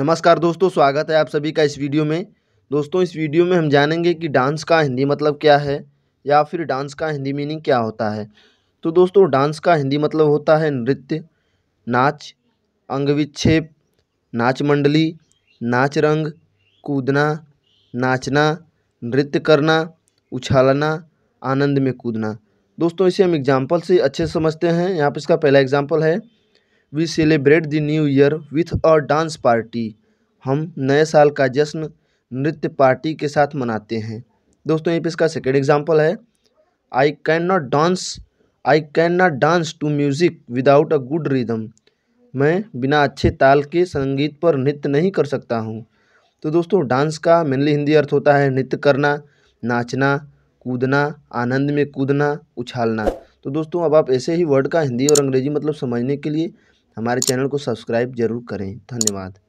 नमस्कार दोस्तों स्वागत है आप सभी का इस वीडियो में दोस्तों इस वीडियो में हम जानेंगे कि डांस का हिंदी मतलब क्या है या फिर डांस का हिंदी मीनिंग क्या होता है तो दोस्तों डांस का हिंदी मतलब होता है नृत्य नाच अंग विच्छेप नाच मंडली नाच रंग कूदना नाचना नृत्य करना उछालना आनंद में कूदना दोस्तों इसे हम एग्जाम्पल से अच्छे समझते हैं यहाँ पर इसका पहला एग्जाम्पल है we celebrate the new year with a dance party हम नए साल का जश्न नृत्य पार्टी के साथ मनाते हैं दोस्तों ये इसका सेकेंड एग्जाम्पल है I can not dance I can not dance to music without a good rhythm मैं बिना अच्छे ताल के संगीत पर नृत्य नहीं कर सकता हूँ तो दोस्तों डांस का मेनली हिंदी अर्थ होता है नृत्य करना नाचना कूदना आनंद में कूदना उछालना तो दोस्तों अब आप ऐसे ही वर्ड का हिंदी और अंग्रेजी मतलब समझने के लिए हमारे चैनल को सब्सक्राइब जरूर करें धन्यवाद